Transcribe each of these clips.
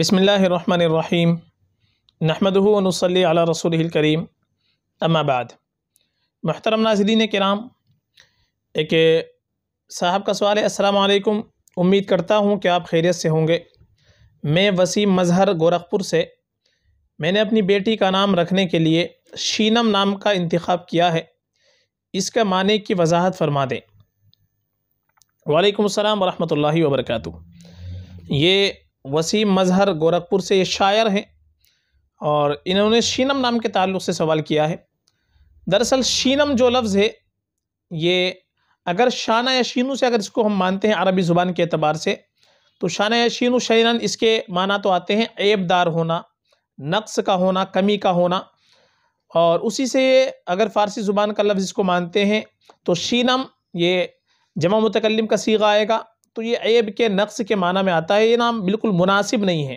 بسم اللہ الرحمن الرحیم نحمد و صلی اللہ رسول الکریم اما بعد محترم ناظرین کرام ایک صاحب کا سوال ہے السلام علیکم امید کرتا ہوں کہ آپ خیریت سے ہوں گے میں وسیم مظہر گورکھپور سے میں نے اپنی بیٹی کا نام رکھنے کے لیے شینم نام کا انتخاب کیا ہے اس کا معنی کی وضاحت فرما دیں وعلیکم السلام ورحمۃ اللہ وبرکاتہ یہ وسیم مظہر گورکھپور سے یہ شاعر ہیں اور انہوں نے شینم نام کے تعلق سے سوال کیا ہے دراصل شینم جو لفظ ہے یہ اگر شانہ یا شینو سے اگر اس کو ہم مانتے ہیں عربی زبان کے اعتبار سے تو شانہ یا شینو شینن اس کے معنی تو آتے ہیں عیب دار ہونا نقص کا ہونا کمی کا ہونا اور اسی سے اگر فارسی زبان کا لفظ اس کو مانتے ہیں تو شینم یہ جمع متکلم کا سیغہ آئے گا تو یہ عیب کے نقص کے معنی میں آتا ہے یہ نام بالکل مناسب نہیں ہے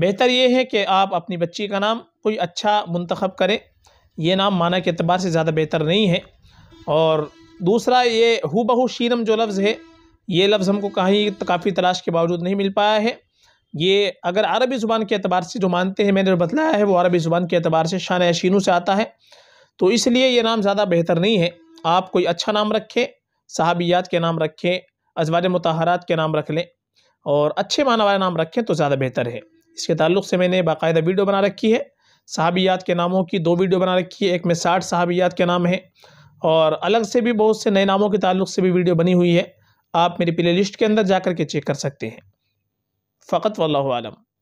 بہتر یہ ہے کہ آپ اپنی بچی کا نام کوئی اچھا منتخب کریں یہ نام معنی کے اعتبار سے زیادہ بہتر نہیں ہے اور دوسرا یہ ہو بہو شیرم جو لفظ ہے یہ لفظ ہم کو کہیں کافی تلاش کے باوجود نہیں مل پایا ہے یہ اگر عربی زبان کے اعتبار سے جو مانتے ہیں میں نے بتلایا ہے وہ عربی زبان کے اعتبار سے شانہ شینوں سے آتا ہے تو اس لیے یہ نام زیادہ بہتر نہیں ہے آپ کوئی اچھا نام رکھیں صحابیات کے نام رکھیں ازواج متحرات کے نام رکھ لیں اور اچھے معنی والے نام رکھیں تو زیادہ بہتر ہے اس کے تعلق سے میں نے باقاعدہ ویڈیو بنا رکھی ہے صحابیات کے ناموں کی دو ویڈیو بنا رکھی ہے ایک میں ساٹھ صحابیات کے نام ہیں اور الگ سے بھی بہت سے نئے ناموں کے تعلق سے بھی ویڈیو بنی ہوئی ہے آپ میری پلے لسٹ کے اندر جا کر کے چیک کر سکتے ہیں فقط واللہ عالم